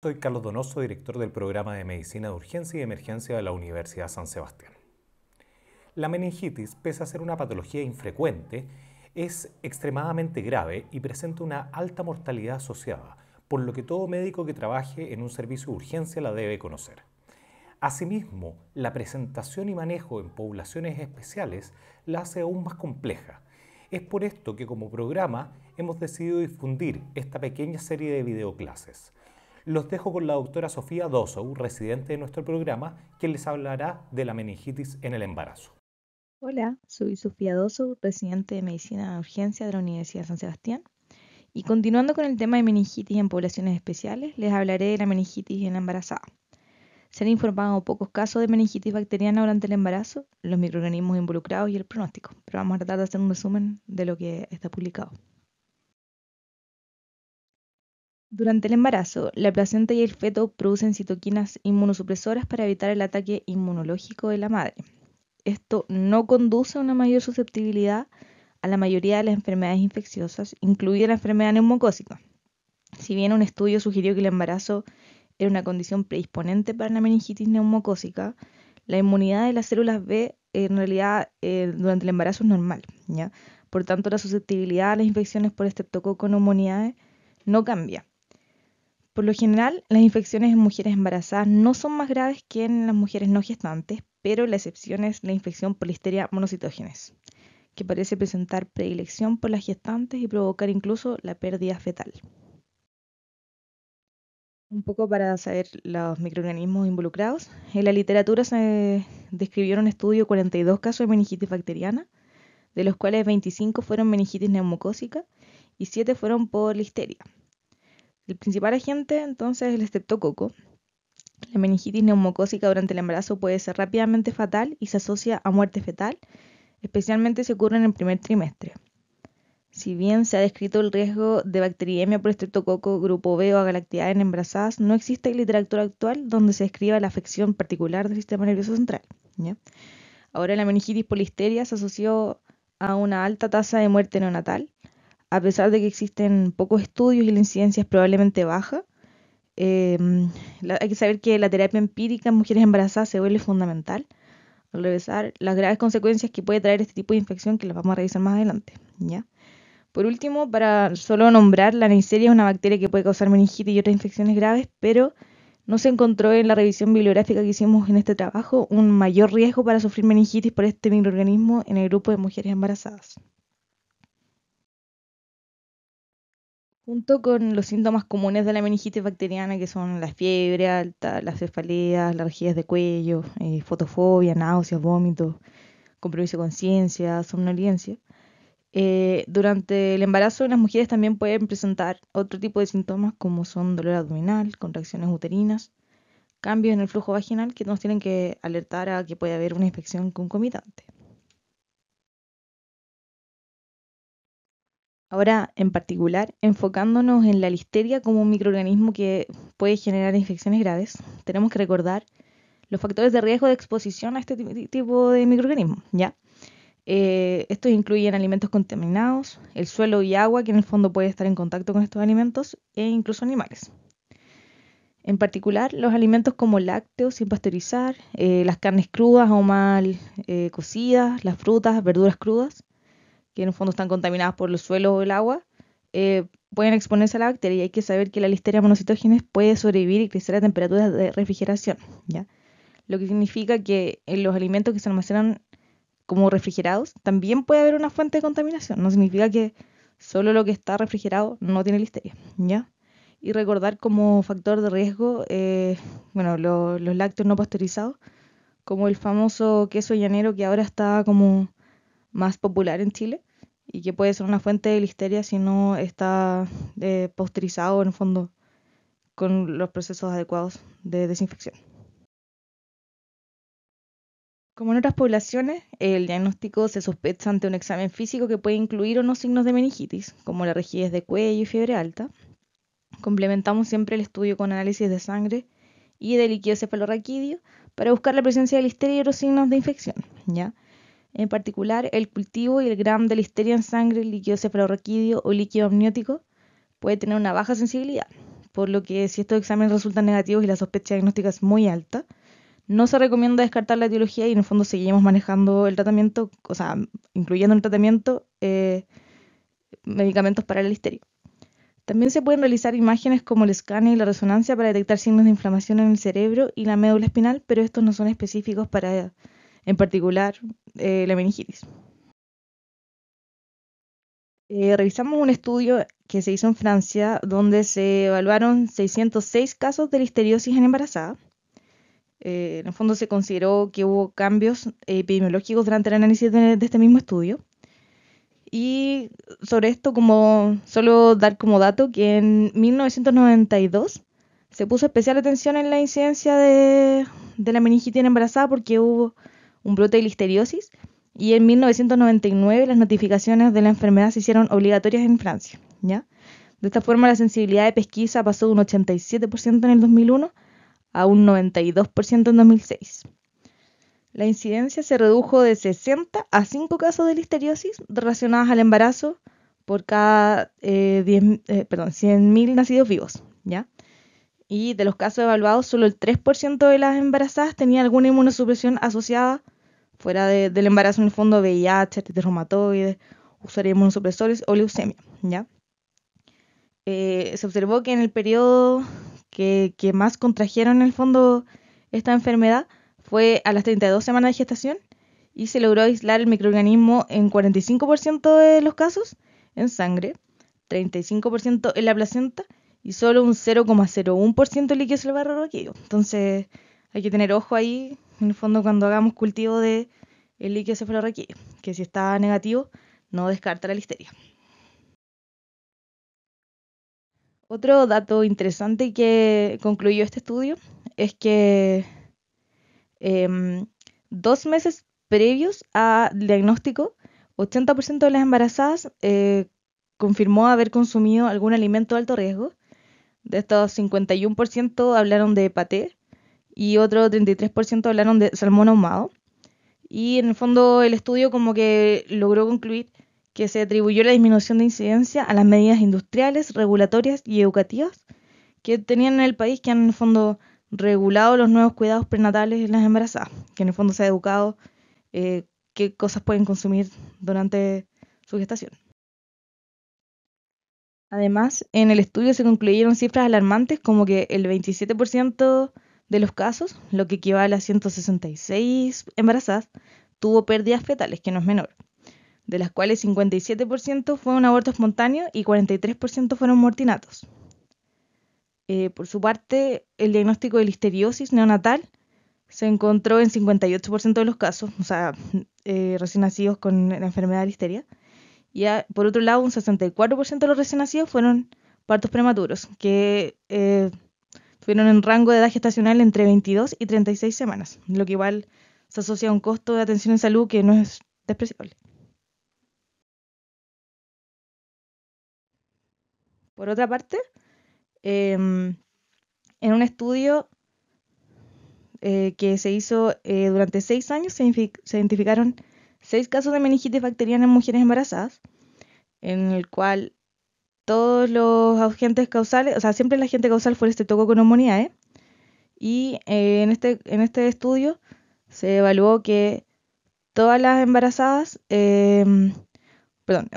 Soy Carlos Donoso, director del programa de Medicina de Urgencia y Emergencia de la Universidad San Sebastián. La meningitis, pese a ser una patología infrecuente, es extremadamente grave y presenta una alta mortalidad asociada, por lo que todo médico que trabaje en un servicio de urgencia la debe conocer. Asimismo, la presentación y manejo en poblaciones especiales la hace aún más compleja. Es por esto que como programa hemos decidido difundir esta pequeña serie de videoclases los dejo con la doctora Sofía Doso, residente de nuestro programa, quien les hablará de la meningitis en el embarazo. Hola, soy Sofía Doso, residente de Medicina de Urgencia de la Universidad de San Sebastián. Y continuando con el tema de meningitis en poblaciones especiales, les hablaré de la meningitis en la embarazada. Se han informado pocos casos de meningitis bacteriana durante el embarazo, los microorganismos involucrados y el pronóstico, pero vamos a tratar de hacer un resumen de lo que está publicado. Durante el embarazo, la placenta y el feto producen citoquinas inmunosupresoras para evitar el ataque inmunológico de la madre. Esto no conduce a una mayor susceptibilidad a la mayoría de las enfermedades infecciosas, incluida la enfermedad neumocósica. Si bien un estudio sugirió que el embarazo era una condición predisponente para la meningitis neumocócica, la inmunidad de las células B en realidad eh, durante el embarazo es normal. Por tanto, la susceptibilidad a las infecciones por estreptococo e no cambia. Por lo general, las infecciones en mujeres embarazadas no son más graves que en las mujeres no gestantes, pero la excepción es la infección por listeria monocitógenes, que parece presentar predilección por las gestantes y provocar incluso la pérdida fetal. Un poco para saber los microorganismos involucrados. En la literatura se describieron en estudio 42 casos de meningitis bacteriana, de los cuales 25 fueron meningitis neumocósica y 7 fueron por listeria. El principal agente entonces es el estreptococo. La meningitis neumocócica durante el embarazo puede ser rápidamente fatal y se asocia a muerte fetal, especialmente si ocurre en el primer trimestre. Si bien se ha descrito el riesgo de bacteriemia por estreptococo grupo B o galactidae en embarazadas, no existe literatura actual donde se describa la afección particular del sistema nervioso central. Ahora la meningitis polisteria se asoció a una alta tasa de muerte neonatal, a pesar de que existen pocos estudios y la incidencia es probablemente baja, em, hay que saber que la terapia empírica en mujeres embarazadas se vuelve fundamental al revisar las graves consecuencias que puede traer este tipo de infección que las vamos a revisar más adelante. ¿ya? Por último, para solo nombrar, la Neisseria es una bacteria que puede causar meningitis y otras infecciones graves, pero no se encontró en la revisión bibliográfica que hicimos en este trabajo un mayor riesgo para sufrir meningitis por este microorganismo en el grupo de mujeres embarazadas. junto con los síntomas comunes de la meningitis bacteriana, que son la fiebre alta, las cefaleas, la rigidez de cuello, eh, fotofobia, náuseas, vómitos, compromiso de conciencia, somnolencia. Eh, durante el embarazo, las mujeres también pueden presentar otro tipo de síntomas, como son dolor abdominal, contracciones uterinas, cambios en el flujo vaginal que nos tienen que alertar a que puede haber una infección concomitante. Ahora, en particular, enfocándonos en la listeria como un microorganismo que puede generar infecciones graves, tenemos que recordar los factores de riesgo de exposición a este tipo de microorganismos, ¿ya? Eh, estos incluyen alimentos contaminados, el suelo y agua que en el fondo puede estar en contacto con estos alimentos e incluso animales. En particular, los alimentos como lácteos sin pasteurizar, eh, las carnes crudas o mal eh, cocidas, las frutas, verduras crudas, que en el fondo están contaminadas por el suelo o el agua, eh, pueden exponerse a la bacteria y hay que saber que la listeria monocitógenes puede sobrevivir y crecer a temperaturas de refrigeración, ¿ya? Lo que significa que en los alimentos que se almacenan como refrigerados también puede haber una fuente de contaminación. No significa que solo lo que está refrigerado no tiene listeria, ¿ya? Y recordar como factor de riesgo, eh, bueno, los lácteos no pasteurizados, como el famoso queso llanero que ahora está como más popular en Chile, y que puede ser una fuente de listeria si no está eh, posterizado en el fondo con los procesos adecuados de desinfección. Como en otras poblaciones, el diagnóstico se sospecha ante un examen físico que puede incluir unos signos de meningitis, como la rigidez de cuello y fiebre alta. Complementamos siempre el estudio con análisis de sangre y de líquido cefalorraquídeo para buscar la presencia de listeria y otros signos de infección. ¿ya? en particular el cultivo y el gram de listeria en sangre, líquido cefalorraquídeo o líquido amniótico, puede tener una baja sensibilidad, por lo que si estos exámenes resultan negativos y la sospecha diagnóstica es muy alta, no se recomienda descartar la etiología y en el fondo seguimos manejando el tratamiento, o sea, incluyendo en el tratamiento eh, medicamentos para la listeria. También se pueden realizar imágenes como el escáner y la resonancia para detectar signos de inflamación en el cerebro y la médula espinal, pero estos no son específicos para en particular eh, la meningitis. Eh, revisamos un estudio que se hizo en Francia donde se evaluaron 606 casos de listeriosis en embarazada. Eh, en el fondo se consideró que hubo cambios epidemiológicos durante el análisis de, este mismo estudio. Y sobre esto, como solo dar como dato que en 1992 se puso especial atención en la incidencia de, de la meningitis en embarazada porque hubo un brote de listeriosis y en 1999 las notificaciones de la enfermedad se hicieron obligatorias en Francia. ¿ya? De esta forma la sensibilidad de pesquisa pasó de un 87% en el 2001 a un 92% en 2006. La incidencia se redujo de 60 a 5 casos de listeriosis relacionadas al embarazo por cada 10, eh, 100.000 eh, nacidos vivos. ¿ya? y de los casos evaluados, solo el 3% de las embarazadas tenía alguna inmunosupresión asociada, fuera del embarazo en el fondo, VIH, artritis reumatoide, usuario de inmunosupresores o leucemia. ¿ya? Eh, se observó que en el periodo que, que, más contrajeron en el fondo esta enfermedad fue a las 32 semanas de gestación y se logró aislar el microorganismo en 45% de los casos en sangre, 35% en la placenta y solo un 0,01% líquido es el barro roquillo. Entonces hay que tener ojo ahí, en el fondo, cuando hagamos cultivo de el líquido cefalorraquídeo, que si está negativo, no descarta la listeria. Otro dato interesante que concluyó este estudio es que em, dos meses previos al diagnóstico, 80% de las embarazadas eh, confirmó haber consumido algún alimento de alto riesgo de estos 51% hablaron de paté y otro 33% hablaron de salmón ahumado. Y en el fondo el estudio como que logró concluir que se atribuyó la disminución de incidencia a las medidas industriales, regulatorias y educativas que tenían en el país que han en el fondo regulado los nuevos cuidados prenatales en las embarazadas, que en el fondo se ha educado eh, qué cosas pueden consumir durante su gestación. Además, en el estudio se concluyeron cifras alarmantes como que el 27% de los casos, lo que equivale a 166 embarazadas, tuvo pérdidas fetales, que no es menor, de las cuales 57% fue un aborto espontáneo y 43% fueron mortinatos. Eh, por su parte, el diagnóstico de listeriosis neonatal se encontró en 58% de los casos, o sea, eh, recién nacidos con la enfermedad de listeria, y por otro lado, un 64% de los recién nacidos fueron partos prematuros, que eh, tuvieron un rango de edad gestacional entre 22 y 36 semanas, lo que igual se asocia a un costo de atención en salud que no es despreciable. Por otra parte, em, en un estudio eh, que se hizo eh, durante seis años, se, identificaron seis casos de meningitis bacteriana en mujeres embarazadas, en el cual todos los agentes causales, o sea, siempre la agente causal fue el con ¿eh? Y eh, en, este, en este estudio se evaluó que todas las embarazadas, em, perdón,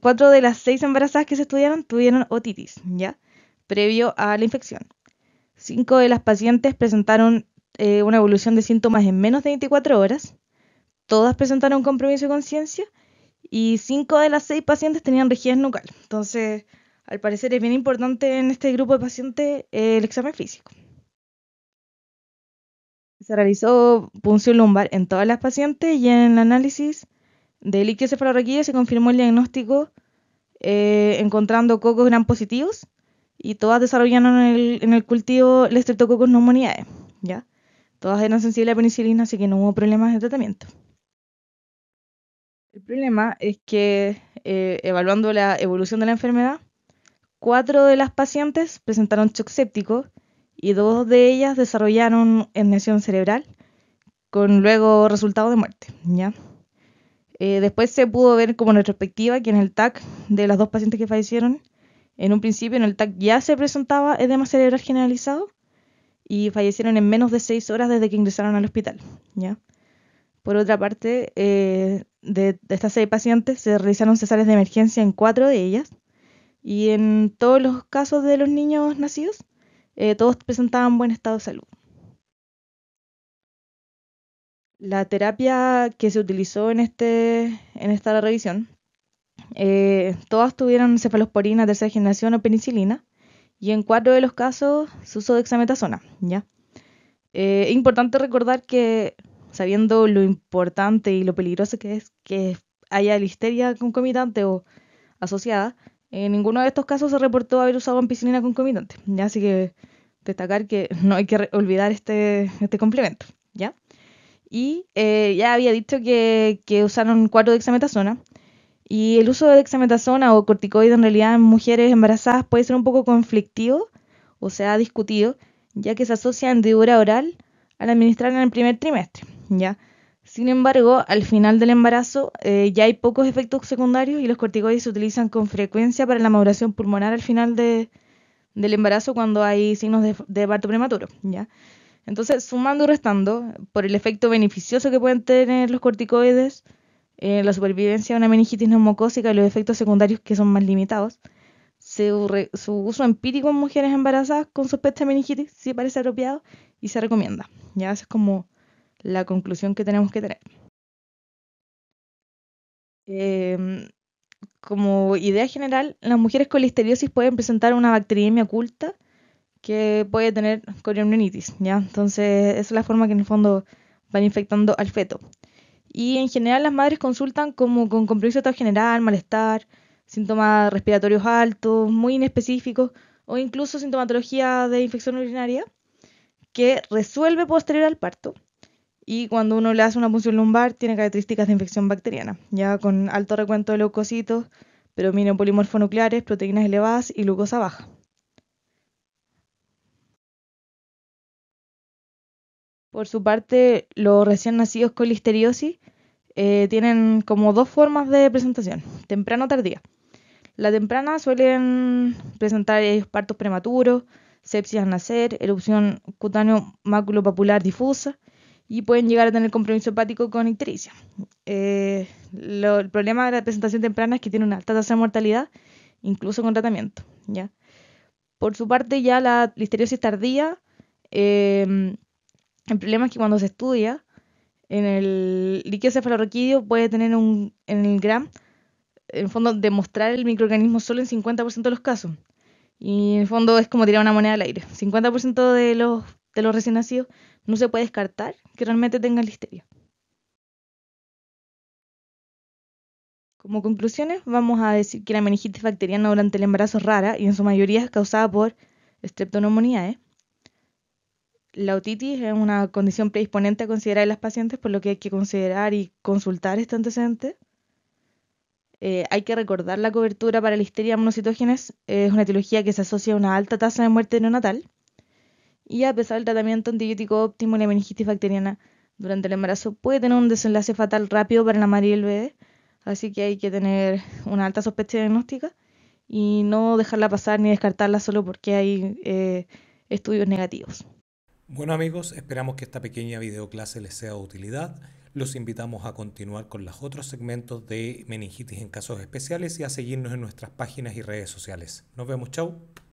cuatro de las seis embarazadas que se estudiaron tuvieron otitis, ¿ya? Previo a la infección. Cinco de las pacientes presentaron eh, una evolución de síntomas en menos de 24 horas todas presentaron compromiso de conciencia y cinco de las seis pacientes tenían rigidez nucal. Entonces, al parecer es bien importante en este grupo de pacientes el examen físico. Se realizó punción lumbar en todas las pacientes y en el análisis de líquido cefalorraquídeo se confirmó el diagnóstico eh, encontrando cocos gran positivos y todas desarrollaron en el, cultivo el estreptococos pneumoniae, ¿ya? Todas eran sensibles a penicilina, así que no hubo problemas de tratamiento. El problema es que, eh, evaluando la evolución de la enfermedad, cuatro de las pacientes presentaron shock séptico y dos de ellas desarrollaron herniación cerebral, con luego resultado de muerte. ¿ya? Eh, después se pudo ver como en retrospectiva que en el TAC de las dos pacientes que fallecieron, en un principio en el TAC ya se presentaba edema cerebral generalizado y fallecieron en menos de seis horas desde que ingresaron al hospital. ¿ya? Por otra parte, eh, de, estas seis pacientes se realizaron cesáreas de emergencia en cuatro de ellas. Y en todos los casos de los niños nacidos, eh, todos presentaban buen estado de salud. La terapia que se utilizó en, este, en esta revisión, eh, todas tuvieron cefalosporina tercera generación o penicilina, y en cuatro de los casos se usó dexametasona. ¿ya? es importante recordar que sabiendo lo importante y lo peligroso que es que haya listeria concomitante o asociada, en eh, ninguno de estos casos se reportó haber usado ampicilina concomitante. ¿ya? Así que destacar que no hay que olvidar este, este complemento. ¿ya? Y eh, ya había dicho que, usaron 4 dexametasona. Y el uso de dexametasona o corticoide en realidad en mujeres embarazadas puede ser un poco conflictivo, o sea, discutido, ya que se asocia en hendidura oral al administrar en el primer trimestre. ¿ya? Sin embargo, al final del embarazo eh, ya hay pocos efectos secundarios y los corticoides se utilizan con frecuencia para la maduración pulmonar al final del embarazo cuando hay signos de, parto prematuro, ¿ya? Entonces, sumando y restando, por el efecto beneficioso que pueden tener los corticoides, en eh, la supervivencia de una meningitis neumocócica y los efectos secundarios que son más limitados, su, uso empírico en mujeres embarazadas con sospecha de meningitis sí parece apropiado y se recomienda. Ya, es como la conclusión que tenemos que tener. Em, como idea general, las mujeres con listeriosis pueden presentar una bacteriemia oculta que puede tener coriomionitis, ¿ya? Entonces, esa es la forma que en el fondo van infectando al feto. Y en general las madres consultan como con compromiso de general, malestar, síntomas respiratorios altos, muy inespecíficos, o incluso sintomatología de infección urinaria, que resuelve posterior al parto y cuando uno le hace una punción lumbar, tiene características de infección bacteriana, ya con alto recuento de leucocitos, pero polimorfo proteínas elevadas y glucosa baja. Por su parte, los recién nacidos con listeriosis eh, tienen como dos formas de presentación, temprano o tardía. La temprana suelen presentar partos prematuros, sepsis al nacer, erupción cutáneo maculopapular difusa, y pueden llegar a tener compromiso hepático con ictericia. Eh, el problema de la presentación temprana es que tiene una alta tasa de mortalidad, incluso con tratamiento. ¿ya? Por su parte, ya la listeriosis tardía, eh, el problema es que cuando se estudia, en el líquido cefalorraquídeo puede tener un, en el gram, en el fondo, demostrar el microorganismo solo en 50% de los casos. Y en el fondo es como tirar una moneda al aire. 50% los, de los recién nacidos no se puede descartar que realmente tenga listeria. Como conclusiones, vamos a decir que la meningitis bacteriana durante el embarazo es rara y en su mayoría es causada por streptoneumoniae. ¿eh? La otitis es una condición predisponente a considerar en las pacientes, por lo que hay que considerar y consultar este antecedente. Eh, hay que recordar la cobertura para la histeria monocitógenes. Es una etiología que se asocia a una alta tasa de muerte neonatal y a pesar del tratamiento antibiótico óptimo, y la meningitis bacteriana durante el embarazo puede tener un desenlace fatal rápido para la madre y el bebé, así que hay que tener una alta sospecha diagnóstica y no dejarla pasar ni descartarla solo porque hay eh, estudios negativos. Bueno amigos, esperamos que esta pequeña videoclase les sea de utilidad. Los invitamos a continuar con los otros segmentos de meningitis en casos especiales y a seguirnos en nuestras páginas y redes sociales. Nos vemos, chao.